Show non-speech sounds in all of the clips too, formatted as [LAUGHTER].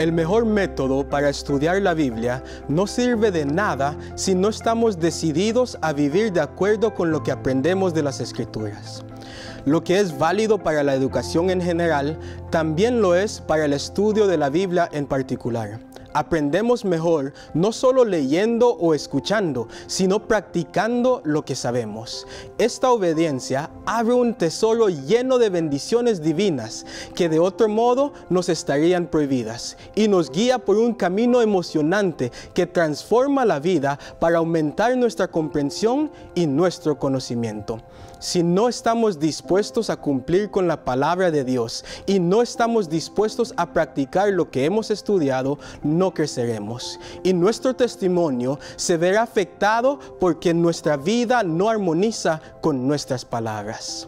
El mejor método para estudiar la Biblia no sirve de nada si no estamos decididos a vivir de acuerdo con lo que aprendemos de las Escrituras. Lo que es válido para la educación en general, también lo es para el estudio de la Biblia en particular. Aprendemos mejor no solo leyendo o escuchando, sino practicando lo que sabemos. Esta obediencia abre un tesoro lleno de bendiciones divinas que de otro modo nos estarían prohibidas y nos guía por un camino emocionante que transforma la vida para aumentar nuestra comprensión y nuestro conocimiento si no estamos dispuestos a cumplir con la palabra de Dios y no estamos dispuestos a practicar lo que hemos estudiado, no creceremos. Y nuestro testimonio se verá afectado porque nuestra vida no armoniza con nuestras palabras.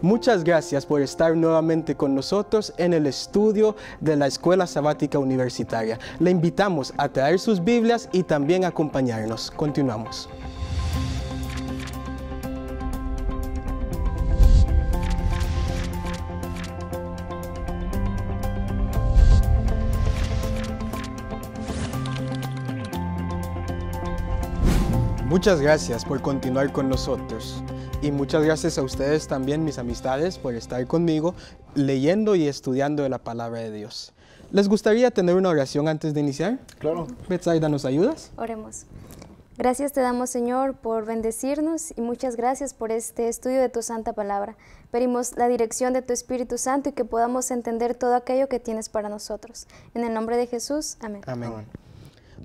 Muchas gracias por estar nuevamente con nosotros en el estudio de la Escuela Sabática Universitaria. Le invitamos a traer sus Biblias y también acompañarnos. Continuamos. Muchas gracias por continuar con nosotros y muchas gracias a ustedes también, mis amistades, por estar conmigo leyendo y estudiando la palabra de Dios. ¿Les gustaría tener una oración antes de iniciar? Claro. Betsaida, ¿nos ayudas? Oremos. Gracias te damos, Señor, por bendecirnos y muchas gracias por este estudio de tu santa palabra. Pedimos la dirección de tu Espíritu Santo y que podamos entender todo aquello que tienes para nosotros. En el nombre de Jesús, amén.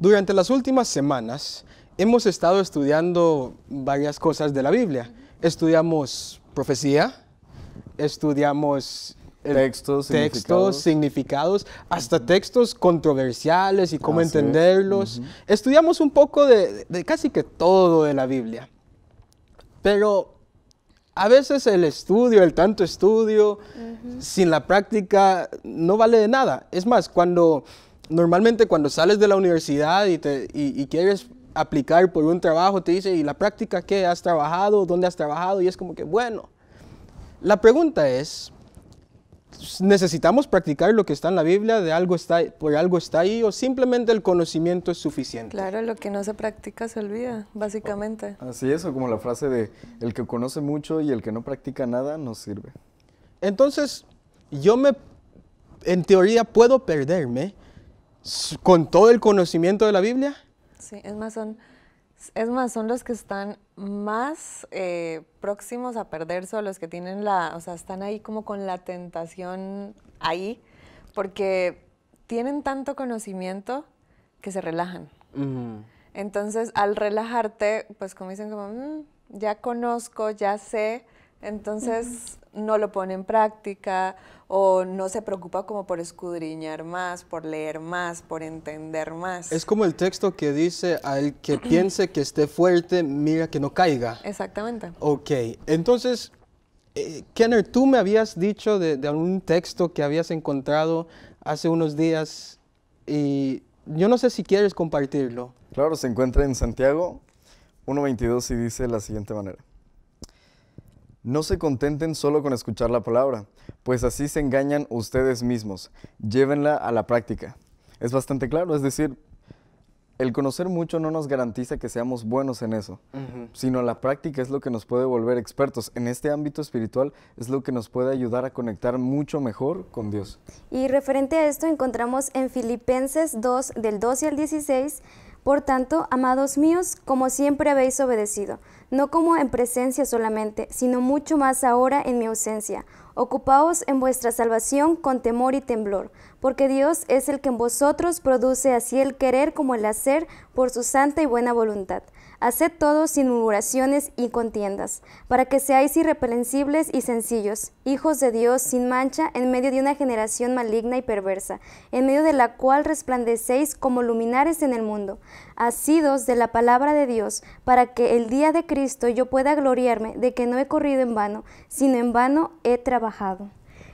Durante las últimas semanas Hemos estado estudiando varias cosas de la Biblia. Estudiamos profecía, estudiamos eh, textos, textos significados. hasta textos controversiales y cómo entenderlos. Estudiamos un poco de, de, casi que todo de la Biblia. Pero a veces el estudio, el tanto estudio, sin la práctica, no vale de nada. Es más, cuando normalmente cuando sales de la universidad y, te, y quieres aplicar por un trabajo, te dice, ¿y la práctica qué? ¿Has trabajado? ¿Dónde has trabajado? Y es como que, bueno, la pregunta es, ¿necesitamos practicar lo que está en la Biblia? ¿De algo está, por algo está ahí? ¿O simplemente el conocimiento es suficiente? Claro, lo que no se practica se olvida, básicamente. Así es, como la frase de, el que conoce mucho y el que no practica nada no sirve. Entonces, yo me, en teoría, puedo perderme con todo el conocimiento de la Biblia Sí, es más, son, es más, son los que están más eh, próximos a perderse o los que tienen la, o sea, están ahí como con la tentación ahí, porque tienen tanto conocimiento que se relajan. Entonces, al relajarte, pues como dicen, como, mm, ya conozco, ya sé, entonces no lo pone en práctica o no se preocupa como por escudriñar más, por leer más, por entender más. Es como el texto que dice, al que [CLEARS THROAT] piense que esté fuerte, mira que no caiga. Exactamente. Ok, entonces, eh, Kenner, tú me habías dicho de, de un texto que habías encontrado hace unos días y yo no sé si quieres compartirlo. Claro, se encuentra en Santiago 1.22 y dice de la siguiente manera. No se contenten solo con escuchar la palabra, pues así se engañan ustedes mismos. Llévenla a la práctica. Es bastante claro, es decir, el conocer mucho no nos garantiza que seamos buenos en eso, sino la práctica es lo que nos puede volver expertos. En este ámbito espiritual es lo que nos puede ayudar a conectar mucho mejor con Dios. Y referente a esto encontramos en Filipenses 2, del 12 al 16, por tanto, amados míos, como siempre habéis obedecido no como en presencia solamente, sino mucho más ahora en mi ausencia. Ocupaos en vuestra salvación con temor y temblor, porque Dios es el que en vosotros produce así el querer como el hacer por su santa y buena voluntad. Haced todo sin murmuraciones y contiendas, para que seáis irreprensibles y sencillos, hijos de Dios sin mancha en medio de una generación maligna y perversa, en medio de la cual resplandecéis como luminares en el mundo, asidos de la palabra de Dios, para que el día de Cristo yo pueda gloriarme de que no he corrido en vano, sino en vano he trabajado.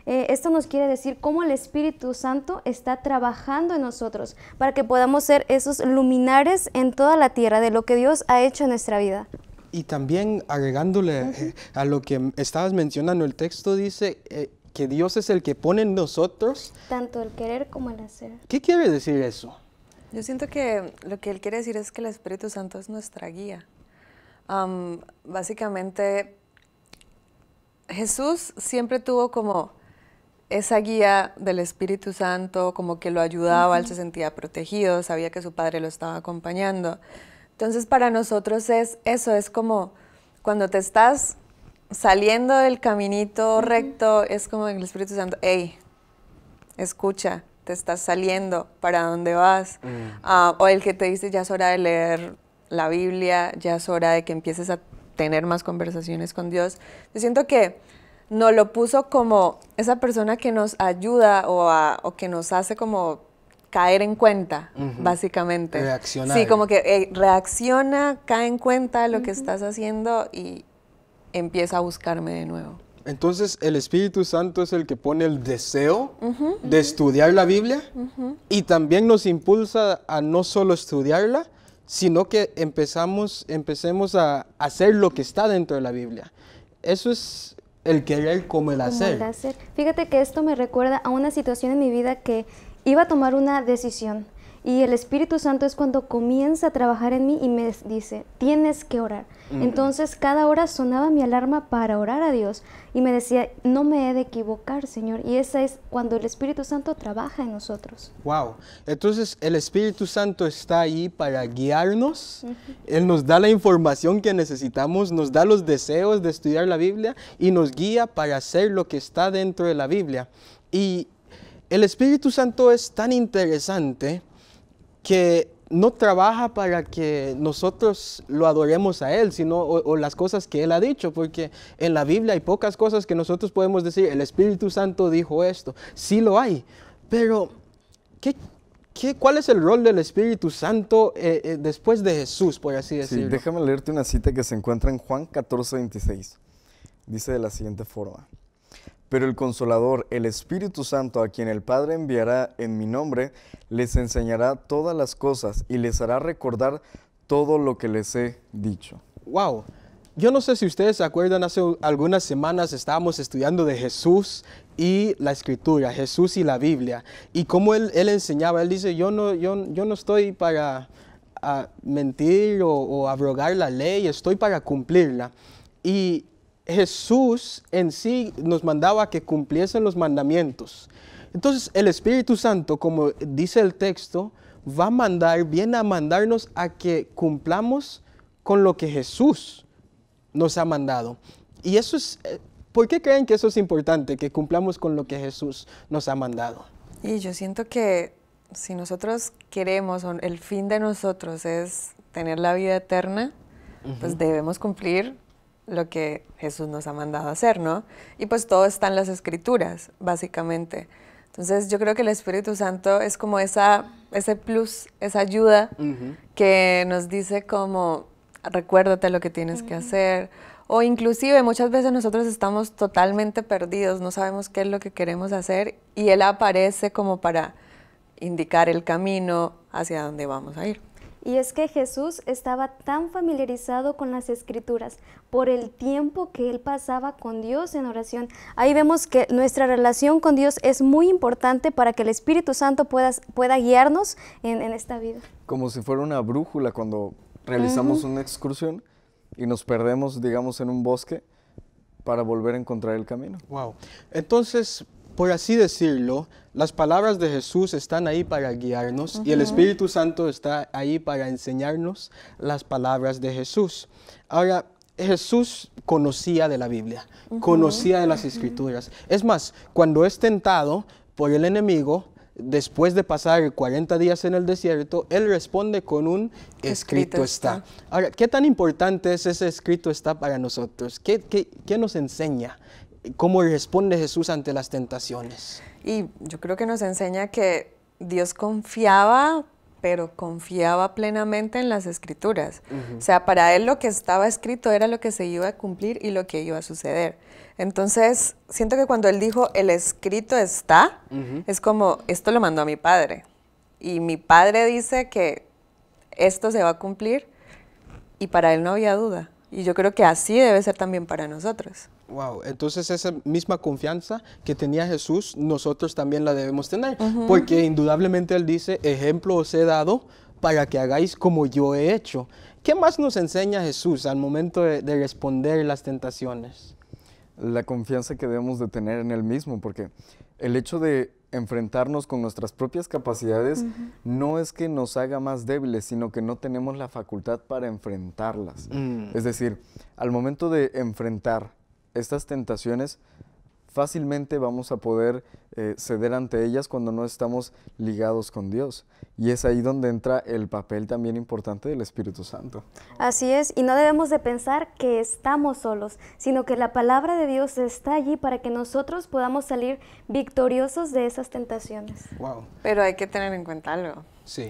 Eh, esto nos quiere decir cómo el Espíritu Santo está trabajando en nosotros para que podamos ser esos luminares en toda la tierra de lo que Dios ha hecho en nuestra vida. Y también agregándole eh, a lo que estabas mencionando, el texto dice... Eh, que Dios es el que pone en nosotros. Tanto el querer como el hacer. ¿Qué quiere decir eso? Yo siento que lo que él quiere decir es que el Espíritu Santo es nuestra guía. básicamente, Jesús siempre tuvo como esa guía del Espíritu Santo como que lo ayudaba, él se sentía protegido, sabía que su padre lo estaba acompañando. Entonces para nosotros es eso, es como cuando te estás saliendo del caminito recto, es como el Espíritu Santo, hey, escucha, te estás saliendo, ¿para dónde vas? Mm. Ah, o el que te dice, ya es hora de leer la Biblia, ya es hora de que empieces a tener más conversaciones con Dios. Yo siento que no, lo puso como esa persona que nos ayuda o, que nos hace como caer en cuenta, básicamente. Reaccionar. Sí, como que eh, reacciona, cae en cuenta lo que estás haciendo y empieza a buscarme de nuevo. Entonces, el Espíritu Santo es el que pone el deseo de estudiar la Biblia y también nos impulsa a no solo estudiarla, sino que empezamos, empecemos a hacer lo que está dentro de la Biblia. Eso es el querer como el hacer. el hacer. Fíjate que esto me recuerda a una situación en mi vida que iba a tomar una decisión y el Espíritu Santo es cuando comienza a trabajar en mí y me dice, tienes que orar. Entonces cada hora sonaba mi alarma para orar a Dios y me decía, no me he de equivocar, Señor. Y esa es cuando el Espíritu Santo trabaja en nosotros. Wow. Entonces el Espíritu Santo está ahí para guiarnos. Él nos da la información que necesitamos, nos da los deseos de estudiar la Biblia y nos guía para hacer lo que está dentro de la Biblia. Y el Espíritu Santo es tan interesante que no trabaja para que nosotros lo adoremos a Él, sino o, las cosas que Él ha dicho, porque en la Biblia hay pocas cosas que nosotros podemos decir, el Espíritu Santo dijo esto, sí lo hay, pero ¿qué, cuál es el rol del Espíritu Santo eh, eh, después de Jesús, por así decirlo? Sí, déjame leerte una cita que se encuentra en Juan 14, 26. Dice de la siguiente forma, pero el Consolador, el Espíritu Santo, a quien el Padre enviará en mi nombre, les enseñará todas las cosas y les hará recordar todo lo que les he dicho. ¡Wow! Yo no sé si ustedes se acuerdan, hace algunas semanas estábamos estudiando de Jesús y la Escritura, Jesús y la Biblia, y cómo él, él enseñaba. Él dice, yo no, yo, yo no estoy para ah, mentir o abrogar la ley, estoy para cumplirla. Y Jesús en sí nos mandaba que cumpliesen los mandamientos. Entonces el Espíritu Santo, como dice el texto, va a mandar, viene a mandarnos a que cumplamos con lo que Jesús nos ha mandado. Y eso es, eh, ¿por qué creen que eso es importante, que cumplamos con lo que Jesús nos ha mandado? Y yo siento que si nosotros queremos, el fin de nosotros es tener la vida eterna, pues debemos cumplir lo que Jesús nos ha mandado a hacer, ¿no? Y pues todo está en las escrituras, básicamente. Entonces yo creo que el Espíritu Santo es como esa, ese plus, esa ayuda que nos dice como recuérdate lo que tienes que hacer. O inclusive muchas veces nosotros estamos totalmente perdidos, no sabemos qué es lo que queremos hacer y Él aparece como para indicar el camino hacia dónde vamos a ir. Y es que Jesús estaba tan familiarizado con las escrituras por el tiempo que él pasaba con Dios en oración. Ahí vemos que nuestra relación con Dios es muy importante para que el Espíritu Santo pueda, pueda guiarnos en, esta vida. Como si fuera una brújula cuando realizamos una excursión y nos perdemos, digamos, en un bosque para volver a encontrar el camino. Wow. Entonces, por así decirlo, las palabras de Jesús están ahí para guiarnos y el Espíritu Santo está ahí para enseñarnos las palabras de Jesús. Ahora, Jesús conocía de la Biblia, conocía de las Escrituras. Es más, cuando es tentado por el enemigo, después de pasar 40 días en el desierto, él responde con un escrito, está. Ahora, ¿qué tan importante es ese escrito está para nosotros? qué nos enseña? cómo responde Jesús ante las tentaciones. Y yo creo que nos enseña que Dios confiaba, pero confiaba plenamente en las escrituras. O sea, para él lo que estaba escrito era lo que se iba a cumplir y lo que iba a suceder. Entonces, siento que cuando él dijo, el escrito está, es como, esto lo mandó a mi padre. Y mi padre dice que esto se va a cumplir y para él no había duda. Y yo creo que así debe ser también para nosotros. Wow, entonces esa misma confianza que tenía Jesús, nosotros también la debemos tener, porque indudablemente Él dice, ejemplo os he dado para que hagáis como yo he hecho. ¿Qué más nos enseña Jesús al momento de, responder las tentaciones? La confianza que debemos de tener en Él mismo, porque el hecho de enfrentarnos con nuestras propias capacidades no es que nos haga más débiles, sino que no tenemos la facultad para enfrentarlas. Mm. Es decir, al momento de enfrentar estas tentaciones fácilmente vamos a poder eh, ceder ante ellas cuando no estamos ligados con Dios. Y es ahí donde entra el papel también importante del Espíritu Santo. Así es, y no debemos de pensar que estamos solos, sino que la palabra de Dios está allí para que nosotros podamos salir victoriosos de esas tentaciones. Wow. Pero hay que tener en cuenta algo. Sí.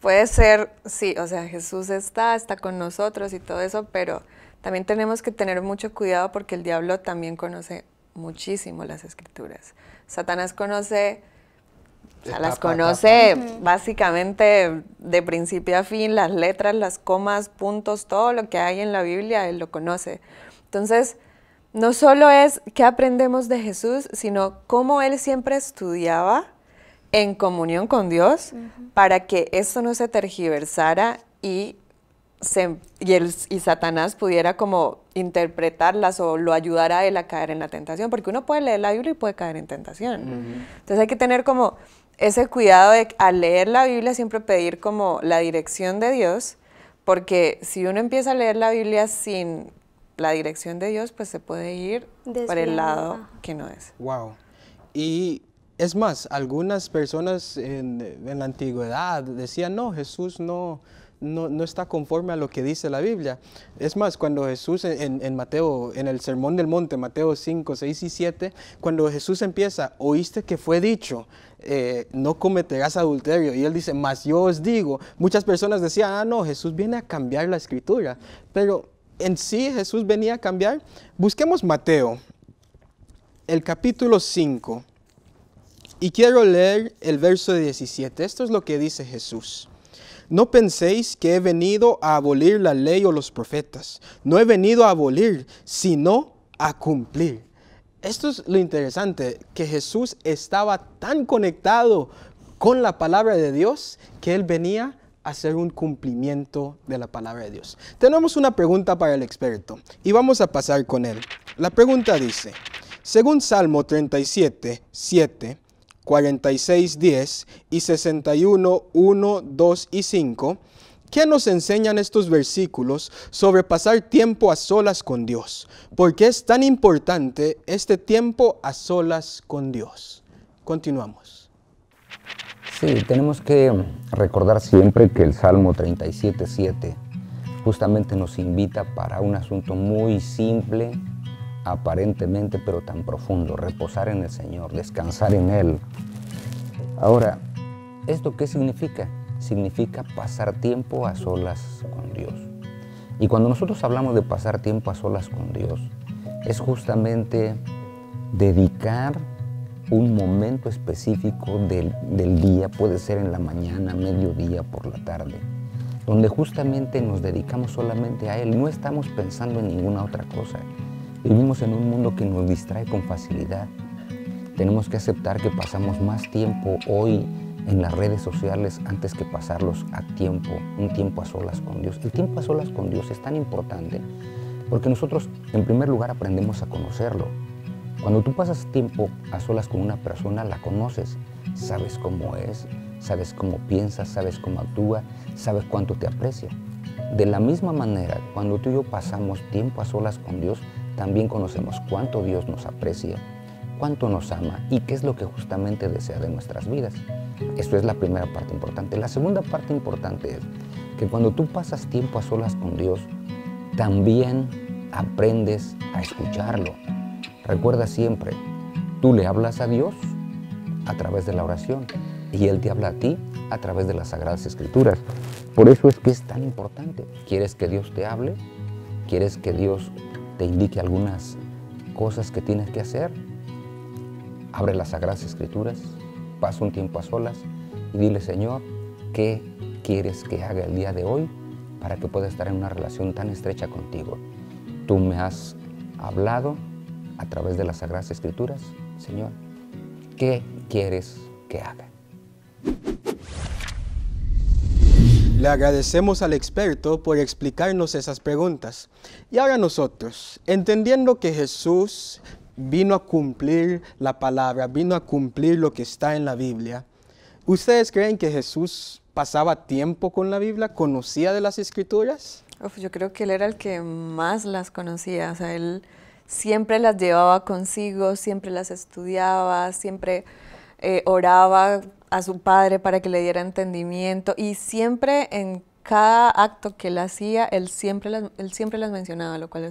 Puede ser, sí, o sea, Jesús está, está con nosotros y todo eso, pero también tenemos que tener mucho cuidado porque el diablo también conoce muchísimo las escrituras. Satanás conoce, las conoce básicamente de principio a fin, las letras, las comas, puntos, todo lo que hay en la Biblia, él lo conoce. Entonces, no solo es qué aprendemos de Jesús, sino cómo él siempre estudiaba en comunión con Dios para que eso no se tergiversara y y, Satanás pudiera como interpretarlas o lo ayudara a él a caer en la tentación, porque uno puede leer la Biblia y puede caer en tentación. Entonces hay que tener como ese cuidado de al leer la Biblia siempre pedir como la dirección de Dios, porque si uno empieza a leer la Biblia sin la dirección de Dios, pues se puede ir por el lado que no es. Wow. Y es más, algunas personas en la antigüedad decían, no, Jesús no, no, está conforme a lo que dice la Biblia. Es más, cuando Jesús en, Mateo, en el Sermón del Monte, Mateo 5, 6 y 7, cuando Jesús empieza, oíste que fue dicho, eh, no cometerás adulterio. Y él dice, mas yo os digo, muchas personas decían, ah, no, Jesús viene a cambiar la escritura. Pero en sí Jesús venía a cambiar. Busquemos Mateo, el capítulo 5. Y quiero leer el verso 17. Esto es lo que dice Jesús. No penséis que he venido a abolir la ley o los profetas. No he venido a abolir, sino a cumplir. Esto es lo interesante, que Jesús estaba tan conectado con la palabra de Dios que él venía a hacer un cumplimiento de la palabra de Dios. Tenemos una pregunta para el experto y vamos a pasar con él. La pregunta dice, según Salmo 37, 7, 46 10 y 61, 1, 2 y 5, ¿qué nos enseñan estos versículos sobre pasar tiempo a solas con Dios? ¿Por qué es tan importante este tiempo a solas con Dios? Continuamos. Sí, tenemos que recordar siempre que el Salmo 37 7 justamente nos invita para un asunto muy simple aparentemente pero tan profundo, reposar en el Señor, descansar en Él. Ahora, ¿esto qué significa? Significa pasar tiempo a solas con Dios. Y cuando nosotros hablamos de pasar tiempo a solas con Dios, es justamente dedicar un momento específico del, del, día, puede ser en la mañana, mediodía, por la tarde, donde justamente nos dedicamos solamente a Él, no estamos pensando en ninguna otra cosa. Vivimos en un mundo que nos distrae con facilidad. Tenemos que aceptar que pasamos más tiempo hoy en las redes sociales antes que pasarlos a tiempo, un tiempo a solas con Dios. El tiempo a solas con Dios es tan importante porque nosotros en primer lugar aprendemos a conocerlo. Cuando tú pasas tiempo a solas con una persona, la conoces, sabes cómo es, sabes cómo piensa, sabes cómo actúa, sabes cuánto te aprecia. De la misma manera, cuando tú y yo pasamos tiempo a solas con Dios, también conocemos cuánto Dios nos aprecia, cuánto nos ama y qué es lo que justamente desea de nuestras vidas. Esto es la primera parte importante. La segunda parte importante es que cuando tú pasas tiempo a solas con Dios, también aprendes a escucharlo. Recuerda siempre, tú le hablas a Dios a través de la oración y Él te habla a ti a través de las Sagradas Escrituras. Por eso es que es tan importante. ¿Quieres que Dios te hable? ¿Quieres que Dios te indique algunas cosas que tienes que hacer, abre las Sagradas Escrituras, pasa un tiempo a solas y dile, Señor, ¿qué quieres que haga el día de hoy para que pueda estar en una relación tan estrecha contigo? Tú me has hablado a través de las Sagradas Escrituras, Señor, ¿qué quieres que haga? Le agradecemos al experto por explicarnos esas preguntas. Y ahora nosotros, entendiendo que Jesús vino a cumplir la palabra, vino a cumplir lo que está en la Biblia, ¿ustedes creen que Jesús pasaba tiempo con la Biblia? ¿Conocía de las escrituras? yo creo que él era el que más las conocía, o sea, él siempre las llevaba consigo, siempre las estudiaba, siempre eh, oraba a su padre para que le diera entendimiento y siempre en cada acto que él hacía, él siempre las, él siempre las mencionaba, lo cual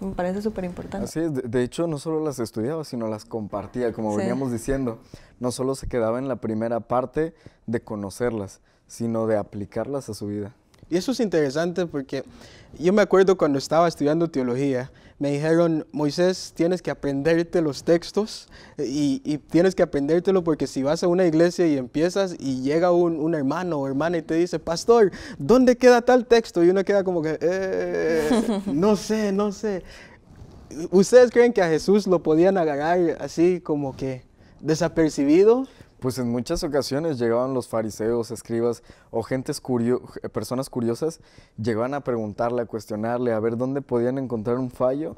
me parece súper importante. Así es, de, hecho no solo las estudiaba, sino las compartía, como veníamos diciendo, no solo se quedaba en la primera parte de conocerlas, sino de aplicarlas a su vida. Y eso es interesante porque yo me acuerdo cuando estaba estudiando teología, me dijeron, Moisés, tienes que aprenderte los textos eh, y, tienes que aprendértelo porque si vas a una iglesia y empiezas y llega un, hermano o hermana y te dice, pastor, ¿dónde queda tal texto? Y uno queda como que, eh, no sé, no sé. ¿Ustedes creen que a Jesús lo podían agarrar así como que desapercibido? Pues en muchas ocasiones llegaban los fariseos, escribas o gentes eh, personas curiosas, llegaban a preguntarle, a cuestionarle, a ver dónde podían encontrar un fallo.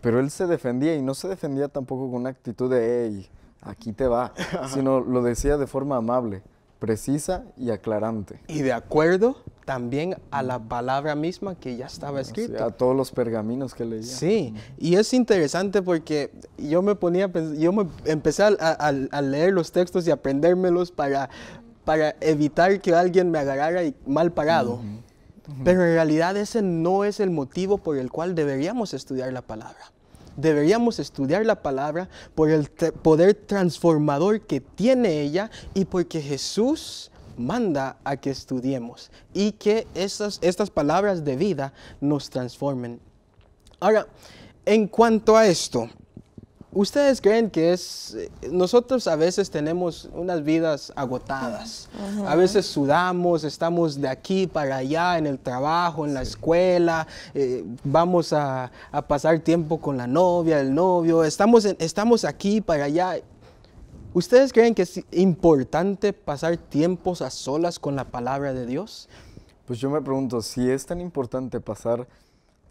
Pero él se defendía y no se defendía tampoco con una actitud de, hey, aquí te va, [LAUGHS] sino lo decía de forma amable precisa y aclarante. Y de acuerdo también a la palabra misma que ya estaba escrita. a todos los pergaminos que leía. Sí, y es interesante porque yo me ponía, yo empecé a, leer los textos y aprendérmelos para, para evitar que alguien me agarrara mal parado. Pero en realidad ese no es el motivo por el cual deberíamos estudiar la palabra. Deberíamos estudiar la palabra por el poder transformador que tiene ella y porque Jesús manda a que estudiemos y que estas palabras de vida nos transformen. Ahora, en cuanto a esto, ¿Ustedes creen que es, eh, nosotros a veces tenemos unas vidas agotadas, a veces sudamos, estamos de aquí para allá, en el trabajo, en la escuela, eh, vamos a, pasar tiempo con la novia, el novio, estamos, estamos aquí para allá. ¿Ustedes creen que es importante pasar tiempos a solas con la palabra de Dios? Pues yo me pregunto, si es tan importante pasar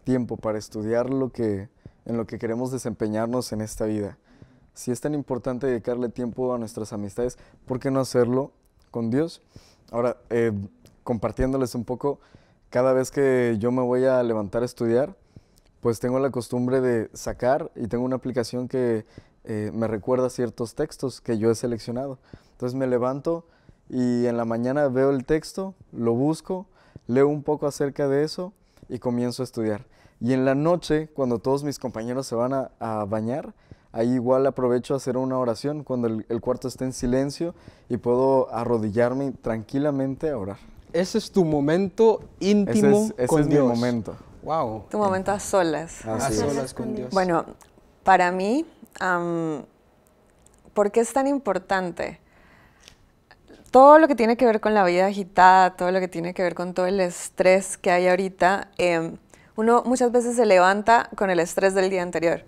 tiempo para estudiar lo que en lo que queremos desempeñarnos en esta vida. Si es tan importante dedicarle tiempo a nuestras amistades, ¿por qué no hacerlo con Dios? Ahora, eh, compartiéndoles un poco, cada vez que yo me voy a levantar a estudiar, pues tengo la costumbre de sacar y tengo una aplicación que eh, me recuerda ciertos textos que yo he seleccionado. Entonces me levanto y en la mañana veo el texto, lo busco, leo un poco acerca de eso y comienzo a estudiar. Y en la noche, cuando todos mis compañeros se van a, bañar, ahí igual aprovecho a hacer una oración cuando el, cuarto está en silencio y puedo arrodillarme tranquilamente a orar. Ese es tu momento íntimo ese es, ese es mi momento. Wow. Tu momento a solas. a solas con Dios. Bueno, para mí, ¿por qué es tan importante? Todo lo que tiene que ver con la vida agitada, todo lo que tiene que ver con todo el estrés que hay ahorita, em, uno muchas veces se levanta con el estrés del día anterior.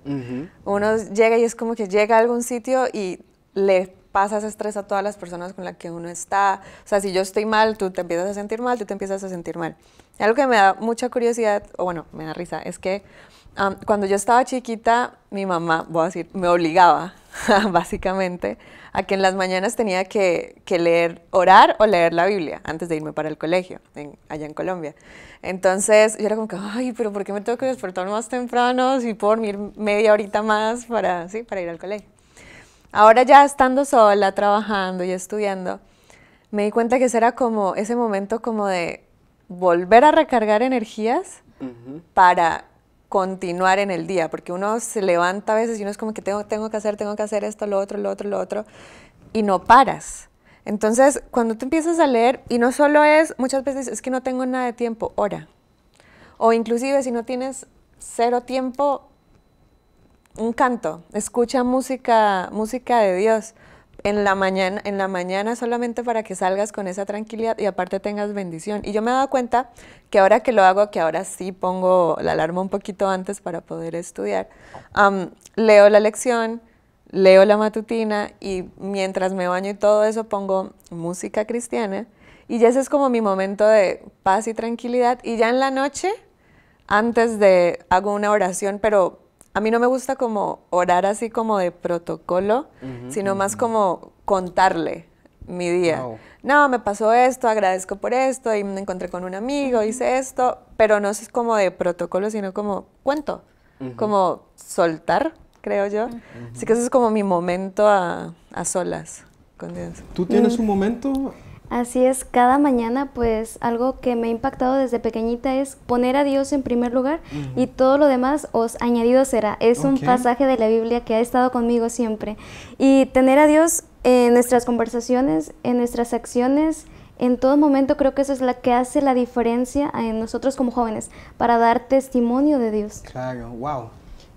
Uno llega y es como que llega a algún sitio y le pasa estrés a todas las personas con las que uno está. O sea, si yo estoy mal, tú te empiezas a sentir mal, tú te empiezas a sentir mal. Algo que me da mucha curiosidad, o bueno, me da risa, es que cuando yo estaba chiquita, mi mamá, voy a decir, me obligaba, [LAUGHS] básicamente, a que en las mañanas tenía que, leer, orar o leer la Biblia antes de irme para el colegio, allá en Colombia. Entonces yo era como que, ay, pero ¿por qué me tengo que despertar más temprano si puedo dormir media horita más para, sí, para ir al colegio? Ahora ya estando sola, trabajando y estudiando, me di cuenta que ese era como ese momento como de volver a recargar energías para continuar en el día, porque uno se levanta a veces y uno es como que tengo, tengo que hacer, tengo que hacer esto, lo otro, lo otro, lo otro, y no paras. Entonces, cuando tú empiezas a leer, y no solo es, muchas veces es que no tengo nada de tiempo, hora. O inclusive si no tienes cero tiempo, un canto, escucha música, música de Dios en la mañana, en la mañana solamente para que salgas con esa tranquilidad y aparte tengas bendición. Y yo me he dado cuenta que ahora que lo hago, que ahora sí pongo la alarma un poquito antes para poder estudiar, leo la lección, leo la matutina y mientras me baño y todo eso pongo música cristiana y ya ese es como mi momento de paz y tranquilidad y ya en la noche antes de hago una oración, pero a mí no me gusta como orar así como de protocolo, sino más como contarle mi día. No, me pasó esto, agradezco por esto, y me encontré con un amigo, hice esto, pero no es como de protocolo, sino como cuento, como soltar, creo yo. Así que ese es como mi momento a, solas ¿Tú tienes mm. un momento Así es, cada mañana pues algo que me ha impactado desde pequeñita es poner a Dios en primer lugar y todo lo demás os añadido será. Es un pasaje de la Biblia que ha estado conmigo siempre. Y tener a Dios en nuestras conversaciones, en nuestras acciones, en todo momento creo que eso es lo que hace la diferencia en nosotros como jóvenes, para dar testimonio de Dios. Claro, wow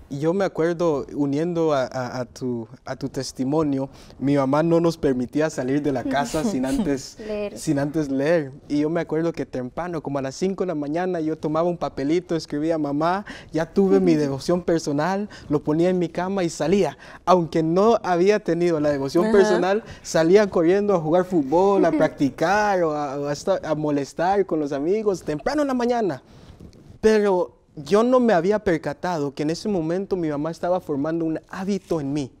yo me acuerdo, uniendo a, tu, a tu testimonio, mi mamá no nos permitía salir de la casa sin [LAUGHS] antes leer. Sin antes leer. Y yo me acuerdo que temprano, como a las 5 de la mañana, yo tomaba un papelito, escribía, mamá, ya tuve mi [LAUGHS] devoción personal, lo ponía en mi cama y salía. Aunque no había tenido la devoción personal, salía corriendo a jugar fútbol, a [LAUGHS] practicar o a, a molestar con los amigos, temprano en la mañana. Pero yo no me había percatado que en ese momento mi mamá estaba formando un hábito en mí,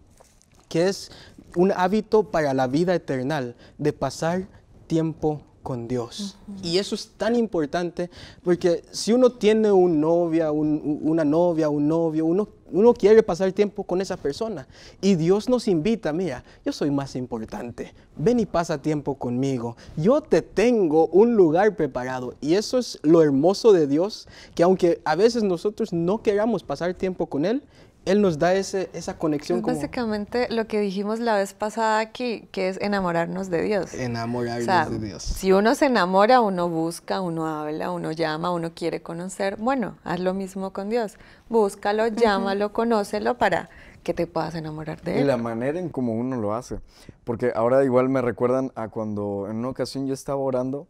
que es un hábito para la vida eterna, de pasar tiempo con Dios. Y eso es tan importante porque si uno tiene un novia, una novia, un novio, uno uno quiere pasar tiempo con esa persona y Dios nos invita, mira, yo soy más importante, ven y pasa tiempo conmigo, yo te tengo un lugar preparado y eso es lo hermoso de Dios, que aunque a veces nosotros no queramos pasar tiempo con Él, él nos da ese, esa conexión. básicamente lo que dijimos la vez pasada aquí, que es enamorarnos de Dios. Enamorarnos de Dios. Si uno se enamora, uno busca, uno habla, uno llama, uno quiere conocer. Bueno, haz lo mismo con Dios. Búscalo, llámalo, conócelo para que te puedas enamorar de él. Y la manera en cómo uno lo hace. Porque ahora igual me recuerdan a cuando en una ocasión yo estaba orando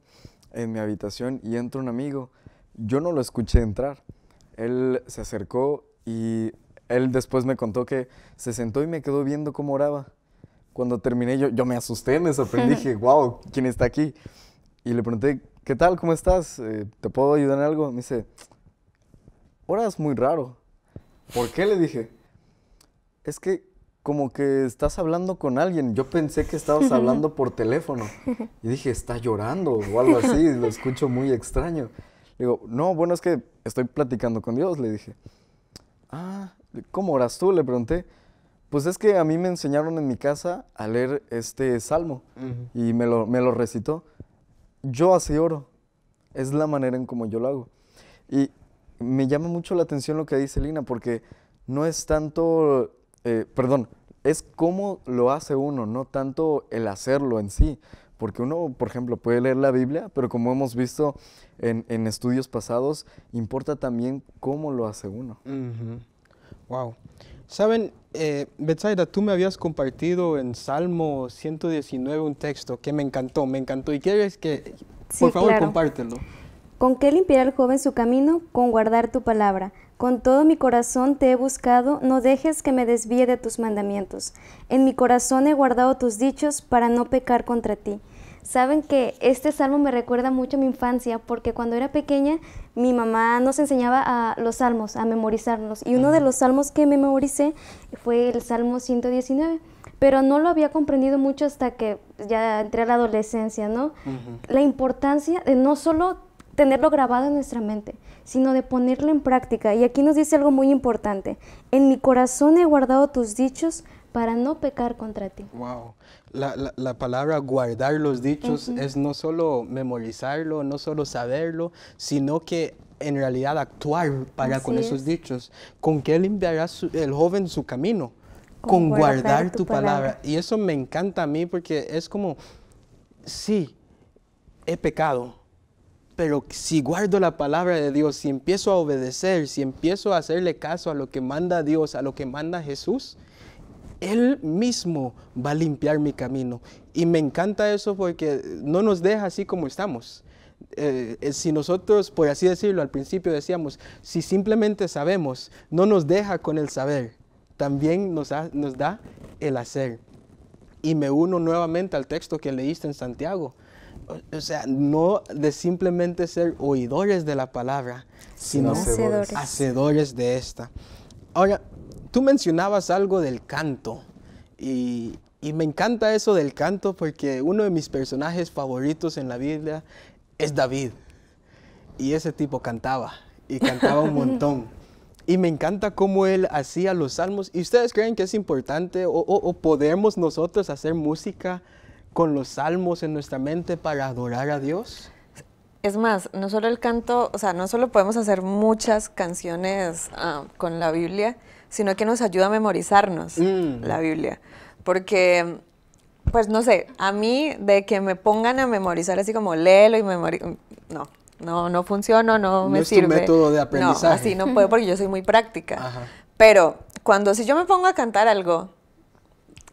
en mi habitación y entra un amigo. Yo no lo escuché entrar. Él se acercó y él después me contó que se sentó y me quedó viendo cómo oraba. Cuando terminé, yo, yo me asusté, me sorprendí, dije, wow, [LAUGHS] ¿quién está aquí? Y le pregunté, ¿qué tal? ¿Cómo estás? Eh, ¿Te puedo ayudar en algo? Me dice, oras muy raro. ¿Por qué? Le dije, es que como que estás hablando con alguien. Yo pensé que estabas hablando por teléfono. [LAUGHS] Y dije, está llorando o algo así, lo escucho muy extraño. Le digo, no, bueno, es que estoy platicando con Dios, le dije. Ah, ¿cómo oras tú? Le pregunté. Pues es que a mí me enseñaron en mi casa a leer este salmo y me lo, me recitó. Yo así oro. Es la manera en como yo lo hago. Y me llama mucho la atención lo que dice Lina, porque no es tanto, eh, perdón, es cómo lo hace uno, no tanto el hacerlo en sí. Porque uno, por ejemplo, puede leer la Biblia, pero como hemos visto en, estudios pasados, importa también cómo lo hace uno. Wow. Saben, eh, tú me habías compartido en Salmo 119 un texto que me encantó, me encantó. Y quieres que, por favor, compártelo. ¿Con qué limpiará el joven su camino? Con guardar tu palabra. Con todo mi corazón te he buscado, no dejes que me desvíe de tus mandamientos. En mi corazón he guardado tus dichos para no pecar contra ti. Saben que este salmo me recuerda mucho a mi infancia porque cuando era pequeña mi mamá nos enseñaba a los salmos, a memorizarnos Y uno de los salmos que memoricé fue el Salmo 119 pero no lo había comprendido mucho hasta que ya entré a la adolescencia, ¿no? La importancia de no solo tenerlo grabado en nuestra mente, sino de ponerlo en práctica. Y aquí nos dice algo muy importante. En mi corazón he guardado tus dichos para no pecar contra ti. Wow la, palabra guardar los dichos es no solo memorizarlo, no solo saberlo, sino que en realidad actuar para con esos dichos. ¿Con qué limpiará el joven su camino? Con, guardar, tu, palabra. Y eso me encanta a mí porque es como, sí, he pecado, pero si guardo la palabra de Dios, si empiezo a obedecer, si empiezo a hacerle caso a lo que manda Dios, a lo que manda Jesús, él mismo va a limpiar mi camino. Y me encanta eso porque no nos deja así como estamos. Eh, eh, si nosotros, por así decirlo, al principio decíamos, si simplemente sabemos, no nos deja con el saber, también nos, da el hacer. Y me uno nuevamente al texto que leíste en Santiago. O, sea, no de simplemente ser oidores de la palabra, sino, hacedores. de esta. Ahora, tú mencionabas algo del canto y, y me encanta eso del canto porque uno de mis personajes favoritos en la Biblia es David. Y ese tipo cantaba y cantaba un [LAUGHS] montón. Y me encanta cómo él hacía los salmos. ¿Y ustedes creen que es importante o, o, podemos nosotros hacer música con los salmos en nuestra mente para adorar a Dios? Es más, no solo el canto, o sea, no solo podemos hacer muchas canciones ah, con la Biblia, sino que nos ayuda a memorizarnos mm. la Biblia. Porque, pues no sé, a mí de que me pongan a memorizar así como léelo y memorizo, no, no, no funciona, no, no me es sirve. Tu método de aprendizaje. No, así no puedo porque yo soy muy práctica. Pero cuando si yo me pongo a cantar algo,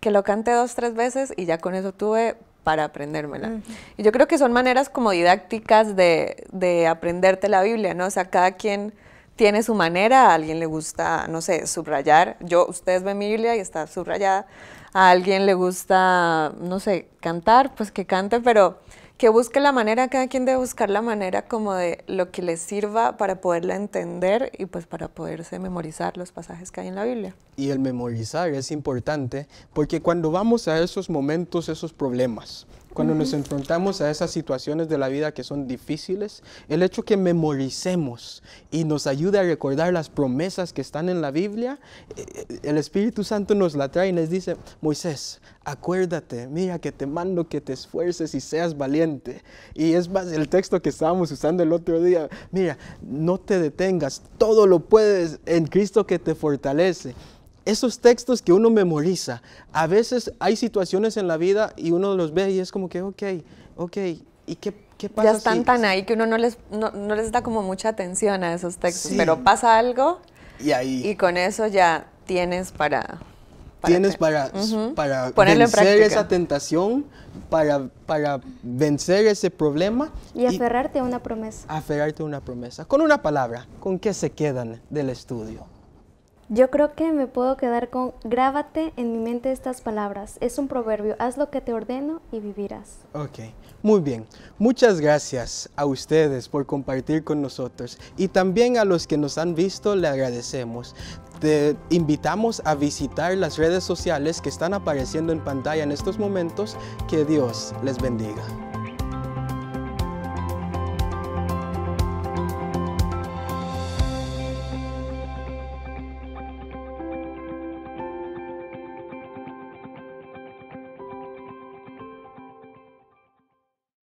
que lo cante dos, tres veces y ya con eso tuve para aprendérmela. Y yo creo que son maneras como didácticas de, de aprenderte la Biblia, ¿no? O sea, cada quien tiene su manera, a alguien le gusta, no sé, subrayar. Yo, ustedes ven mi Biblia y está subrayada. A alguien le gusta, no sé, cantar, pues que cante, pero que busque la manera, cada quien debe buscar la manera como de lo que le sirva para poderla entender y pues para poderse memorizar los pasajes que hay en la Biblia. Y el memorizar es importante porque cuando vamos a esos momentos, esos problemas, cuando nos enfrentamos a esas situaciones de la vida que son difíciles, el hecho que memoricemos y nos ayude a recordar las promesas que están en la Biblia, eh, el Espíritu Santo nos la trae y les dice, Moisés, acuérdate, mira que te mando que te esfuerces y seas valiente. Y es más, el texto que estábamos usando el otro día, mira, no te detengas, todo lo puedes en Cristo que te fortalece esos textos que uno memoriza, a veces hay situaciones en la vida y uno los ve y es como que, ok, ok, ¿y qué, qué pasa? Ya están tan ahí que uno no les, da como mucha atención a esos textos, pero pasa algo y, ahí. con eso ya tienes para... tienes para, para vencer esa tentación, para, para vencer ese problema. Y aferrarte a una promesa. Aferrarte a una promesa. Con una palabra, ¿con qué se quedan del estudio? Yo creo que me puedo quedar con grábate en mi mente estas palabras. Es un proverbio, haz lo que te ordeno y vivirás. Ok, muy bien. Muchas gracias a ustedes por compartir con nosotros y también a los que nos han visto le agradecemos. Te invitamos a visitar las redes sociales que están apareciendo en pantalla en estos momentos. Que Dios les bendiga.